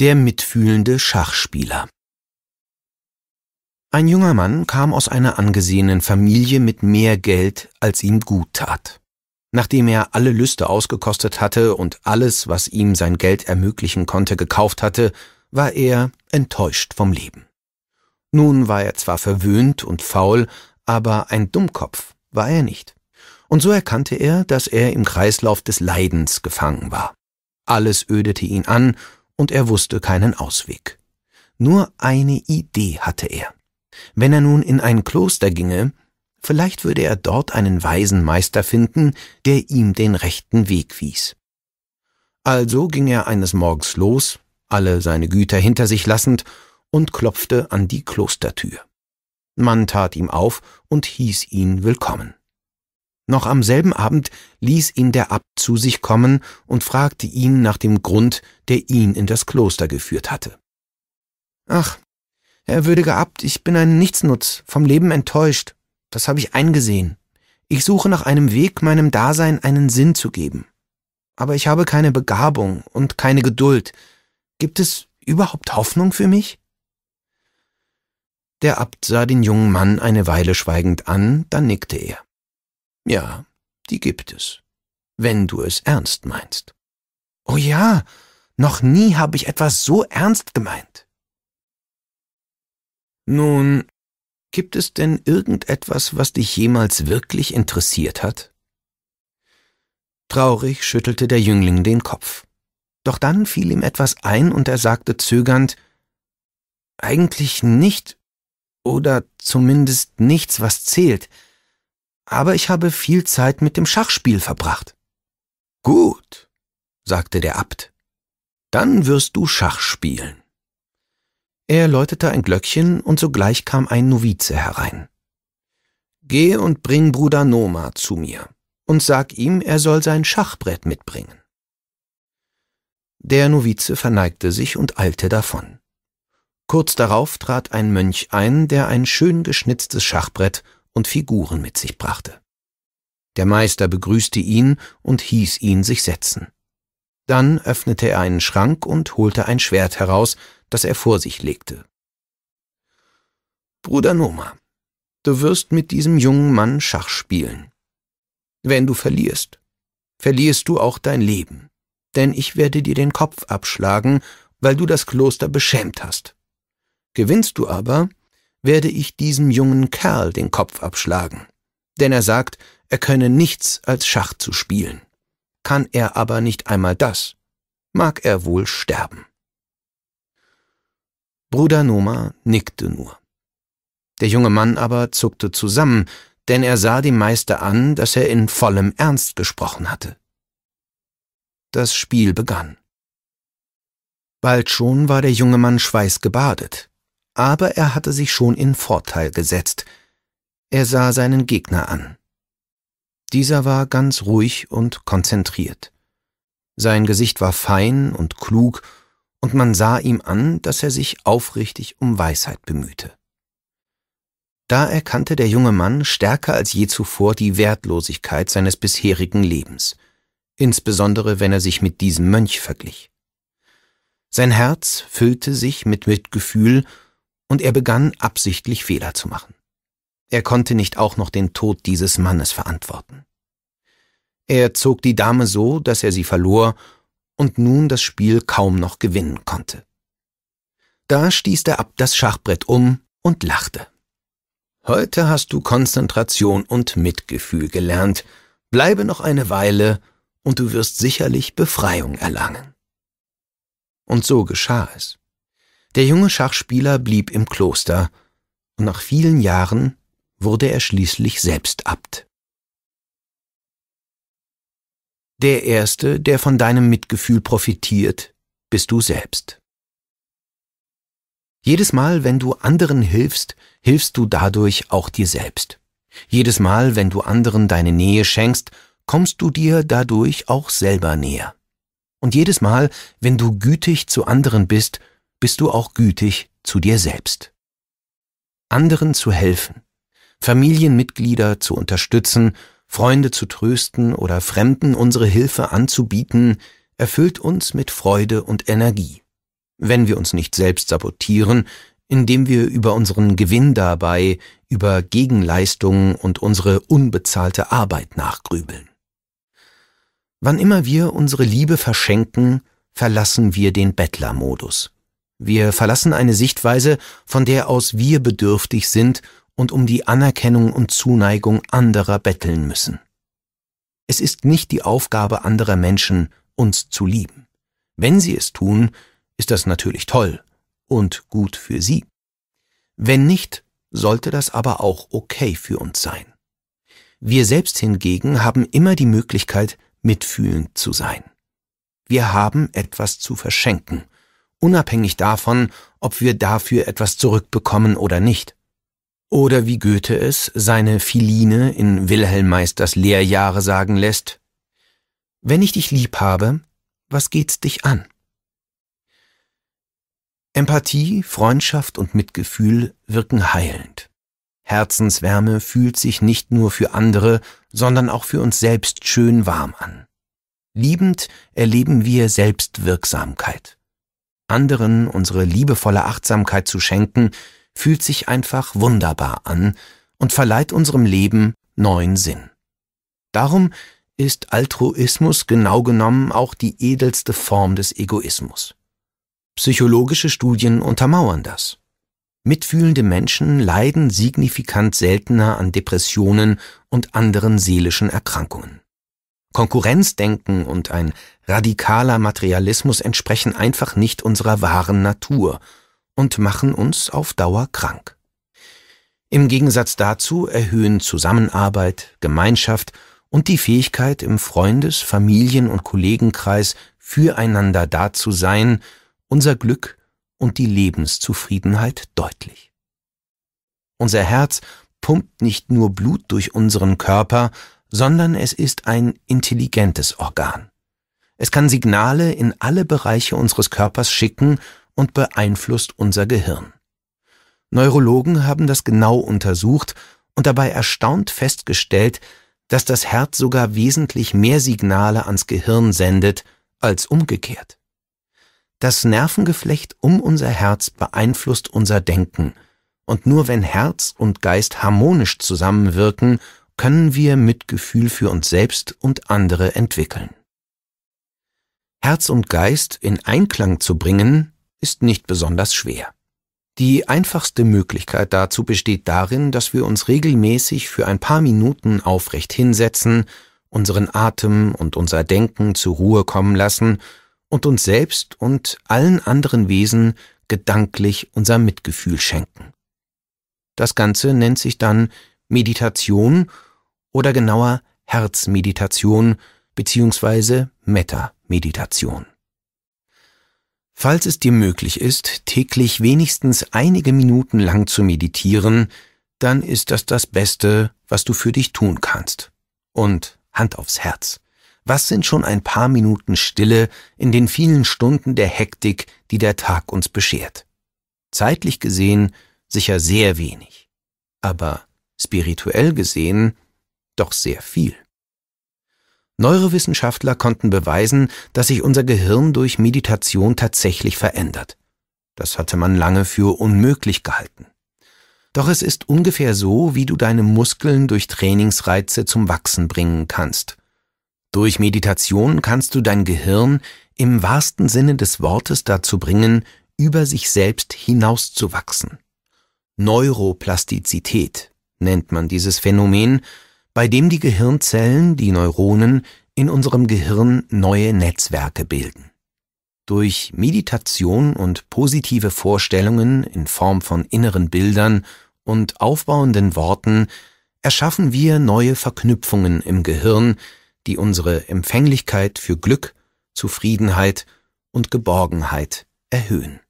Der mitfühlende Schachspieler Ein junger Mann kam aus einer angesehenen Familie mit mehr Geld, als ihm gut tat. Nachdem er alle Lüste ausgekostet hatte und alles, was ihm sein Geld ermöglichen konnte, gekauft hatte, war er enttäuscht vom Leben. Nun war er zwar verwöhnt und faul, aber ein Dummkopf war er nicht. Und so erkannte er, dass er im Kreislauf des Leidens gefangen war. Alles ödete ihn an und er wusste keinen Ausweg. Nur eine Idee hatte er. Wenn er nun in ein Kloster ginge, vielleicht würde er dort einen weisen Meister finden, der ihm den rechten Weg wies. Also ging er eines Morgens los, alle seine Güter hinter sich lassend, und klopfte an die Klostertür. Man tat ihm auf und hieß ihn willkommen. Noch am selben Abend ließ ihn der Abt zu sich kommen und fragte ihn nach dem Grund, der ihn in das Kloster geführt hatte. Ach, Herr würdiger Abt, ich bin ein Nichtsnutz, vom Leben enttäuscht, das habe ich eingesehen. Ich suche nach einem Weg, meinem Dasein einen Sinn zu geben. Aber ich habe keine Begabung und keine Geduld. Gibt es überhaupt Hoffnung für mich? Der Abt sah den jungen Mann eine Weile schweigend an, dann nickte er. Ja, die gibt es, wenn du es ernst meinst. Oh ja, noch nie habe ich etwas so ernst gemeint. Nun, gibt es denn irgendetwas, was dich jemals wirklich interessiert hat? Traurig schüttelte der Jüngling den Kopf. Doch dann fiel ihm etwas ein und er sagte zögernd, eigentlich nicht oder zumindest nichts, was zählt aber ich habe viel Zeit mit dem Schachspiel verbracht. Gut, sagte der Abt. Dann wirst du Schach spielen. Er läutete ein Glöckchen und sogleich kam ein Novize herein. Geh und bring Bruder Noma zu mir und sag ihm, er soll sein Schachbrett mitbringen. Der Novize verneigte sich und eilte davon. Kurz darauf trat ein Mönch ein, der ein schön geschnitztes Schachbrett und Figuren mit sich brachte. Der Meister begrüßte ihn und hieß ihn sich setzen. Dann öffnete er einen Schrank und holte ein Schwert heraus, das er vor sich legte. Bruder Noma, du wirst mit diesem jungen Mann Schach spielen. Wenn du verlierst, verlierst du auch dein Leben, denn ich werde dir den Kopf abschlagen, weil du das Kloster beschämt hast. Gewinnst du aber, werde ich diesem jungen Kerl den Kopf abschlagen. Denn er sagt, er könne nichts als Schach zu spielen. Kann er aber nicht einmal das, mag er wohl sterben. Bruder Noma nickte nur. Der junge Mann aber zuckte zusammen, denn er sah dem Meister an, dass er in vollem Ernst gesprochen hatte. Das Spiel begann. Bald schon war der junge Mann schweißgebadet aber er hatte sich schon in Vorteil gesetzt. Er sah seinen Gegner an. Dieser war ganz ruhig und konzentriert. Sein Gesicht war fein und klug, und man sah ihm an, dass er sich aufrichtig um Weisheit bemühte. Da erkannte der junge Mann stärker als je zuvor die Wertlosigkeit seines bisherigen Lebens, insbesondere wenn er sich mit diesem Mönch verglich. Sein Herz füllte sich mit Mitgefühl und er begann absichtlich Fehler zu machen. Er konnte nicht auch noch den Tod dieses Mannes verantworten. Er zog die Dame so, dass er sie verlor und nun das Spiel kaum noch gewinnen konnte. Da stieß der Abt das Schachbrett um und lachte. Heute hast du Konzentration und Mitgefühl gelernt. Bleibe noch eine Weile, und du wirst sicherlich Befreiung erlangen. Und so geschah es. Der junge Schachspieler blieb im Kloster, und nach vielen Jahren wurde er schließlich selbst Abt. Der Erste, der von deinem Mitgefühl profitiert, bist du selbst. Jedes Mal, wenn du anderen hilfst, hilfst du dadurch auch dir selbst. Jedes Mal, wenn du anderen deine Nähe schenkst, kommst du dir dadurch auch selber näher. Und jedes Mal, wenn du gütig zu anderen bist, bist du auch gütig zu dir selbst. Anderen zu helfen, Familienmitglieder zu unterstützen, Freunde zu trösten oder Fremden unsere Hilfe anzubieten, erfüllt uns mit Freude und Energie, wenn wir uns nicht selbst sabotieren, indem wir über unseren Gewinn dabei, über Gegenleistungen und unsere unbezahlte Arbeit nachgrübeln. Wann immer wir unsere Liebe verschenken, verlassen wir den Bettlermodus. Wir verlassen eine Sichtweise, von der aus wir bedürftig sind und um die Anerkennung und Zuneigung anderer betteln müssen. Es ist nicht die Aufgabe anderer Menschen, uns zu lieben. Wenn sie es tun, ist das natürlich toll und gut für sie. Wenn nicht, sollte das aber auch okay für uns sein. Wir selbst hingegen haben immer die Möglichkeit, mitfühlend zu sein. Wir haben etwas zu verschenken, unabhängig davon, ob wir dafür etwas zurückbekommen oder nicht. Oder wie Goethe es seine Philine in Wilhelm Meisters Lehrjahre sagen lässt, Wenn ich dich lieb habe, was geht's dich an? Empathie, Freundschaft und Mitgefühl wirken heilend. Herzenswärme fühlt sich nicht nur für andere, sondern auch für uns selbst schön warm an. Liebend erleben wir Selbstwirksamkeit anderen unsere liebevolle Achtsamkeit zu schenken, fühlt sich einfach wunderbar an und verleiht unserem Leben neuen Sinn. Darum ist Altruismus genau genommen auch die edelste Form des Egoismus. Psychologische Studien untermauern das. Mitfühlende Menschen leiden signifikant seltener an Depressionen und anderen seelischen Erkrankungen. Konkurrenzdenken und ein radikaler Materialismus entsprechen einfach nicht unserer wahren Natur und machen uns auf Dauer krank. Im Gegensatz dazu erhöhen Zusammenarbeit, Gemeinschaft und die Fähigkeit, im Freundes-, Familien- und Kollegenkreis füreinander da zu sein, unser Glück und die Lebenszufriedenheit deutlich. Unser Herz pumpt nicht nur Blut durch unseren Körper, sondern es ist ein intelligentes Organ. Es kann Signale in alle Bereiche unseres Körpers schicken und beeinflusst unser Gehirn. Neurologen haben das genau untersucht und dabei erstaunt festgestellt, dass das Herz sogar wesentlich mehr Signale ans Gehirn sendet als umgekehrt. Das Nervengeflecht um unser Herz beeinflusst unser Denken, und nur wenn Herz und Geist harmonisch zusammenwirken können wir Mitgefühl für uns selbst und andere entwickeln. Herz und Geist in Einklang zu bringen, ist nicht besonders schwer. Die einfachste Möglichkeit dazu besteht darin, dass wir uns regelmäßig für ein paar Minuten aufrecht hinsetzen, unseren Atem und unser Denken zur Ruhe kommen lassen und uns selbst und allen anderen Wesen gedanklich unser Mitgefühl schenken. Das Ganze nennt sich dann Meditation oder genauer Herzmeditation bzw. Metta-Meditation. Falls es dir möglich ist, täglich wenigstens einige Minuten lang zu meditieren, dann ist das das Beste, was du für dich tun kannst. Und Hand aufs Herz. Was sind schon ein paar Minuten Stille in den vielen Stunden der Hektik, die der Tag uns beschert? Zeitlich gesehen sicher sehr wenig, aber spirituell gesehen doch sehr viel. Neurowissenschaftler konnten beweisen, dass sich unser Gehirn durch Meditation tatsächlich verändert. Das hatte man lange für unmöglich gehalten. Doch es ist ungefähr so, wie du deine Muskeln durch Trainingsreize zum Wachsen bringen kannst. Durch Meditation kannst du dein Gehirn im wahrsten Sinne des Wortes dazu bringen, über sich selbst hinauszuwachsen. Neuroplastizität nennt man dieses Phänomen, bei dem die Gehirnzellen, die Neuronen, in unserem Gehirn neue Netzwerke bilden. Durch Meditation und positive Vorstellungen in Form von inneren Bildern und aufbauenden Worten erschaffen wir neue Verknüpfungen im Gehirn, die unsere Empfänglichkeit für Glück, Zufriedenheit und Geborgenheit erhöhen.